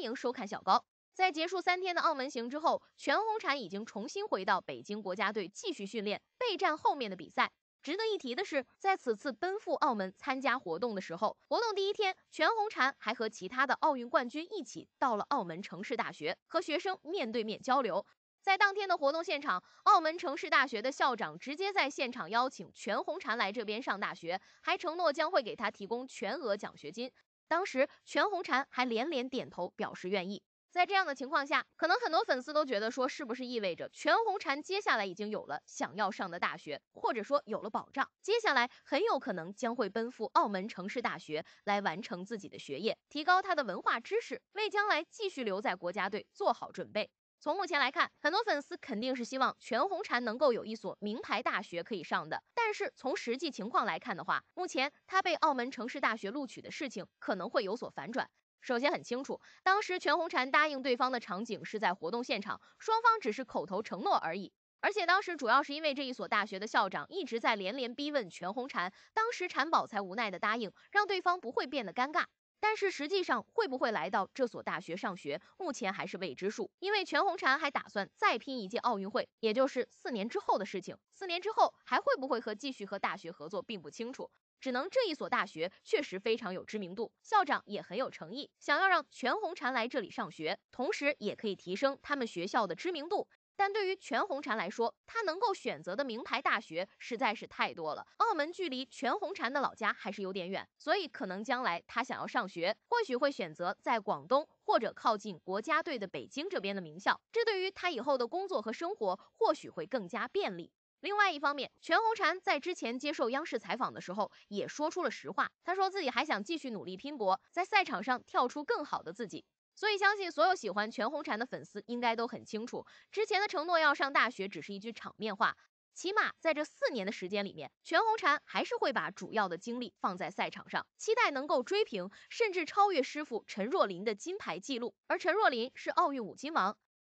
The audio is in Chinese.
欢迎收看小高。在结束三天的澳门行之后，全红婵已经重新回到北京国家队继续训练，备战后面的比赛。值得一提的是，在此次奔赴澳门参加活动的时候，活动第一天，全红婵还和其他的奥运冠军一起到了澳门城市大学，和学生面对面交流。在当天的活动现场，澳门城市大学的校长直接在现场邀请全红婵来这边上大学，还承诺将会给她提供全额奖学金。当时，全红婵还连连点头，表示愿意。在这样的情况下，可能很多粉丝都觉得，说是不是意味着全红婵接下来已经有了想要上的大学，或者说有了保障，接下来很有可能将会奔赴澳门城市大学来完成自己的学业，提高他的文化知识，为将来继续留在国家队做好准备。从目前来看，很多粉丝肯定是希望全红婵能够有一所名牌大学可以上的。但是从实际情况来看的话，目前她被澳门城市大学录取的事情可能会有所反转。首先很清楚，当时全红婵答应对方的场景是在活动现场，双方只是口头承诺而已。而且当时主要是因为这一所大学的校长一直在连连逼问全红婵，当时婵宝才无奈的答应，让对方不会变得尴尬。但是实际上，会不会来到这所大学上学，目前还是未知数。因为全红婵还打算再拼一届奥运会，也就是四年之后的事情。四年之后还会不会和继续和大学合作，并不清楚。只能这一所大学确实非常有知名度，校长也很有诚意，想要让全红婵来这里上学，同时也可以提升他们学校的知名度。但对于全红婵来说，她能够选择的名牌大学实在是太多了。澳门距离全红婵的老家还是有点远，所以可能将来她想要上学，或许会选择在广东或者靠近国家队的北京这边的名校。这对于她以后的工作和生活或许会更加便利。另外一方面，全红婵在之前接受央视采访的时候也说出了实话，她说自己还想继续努力拼搏，在赛场上跳出更好的自己。所以，相信所有喜欢全红婵的粉丝应该都很清楚，之前的承诺要上大学只是一句场面话。起码在这四年的时间里面，全红婵还是会把主要的精力放在赛场上，期待能够追平甚至超越师傅陈若琳的金牌纪录。而陈若琳是奥运五金王。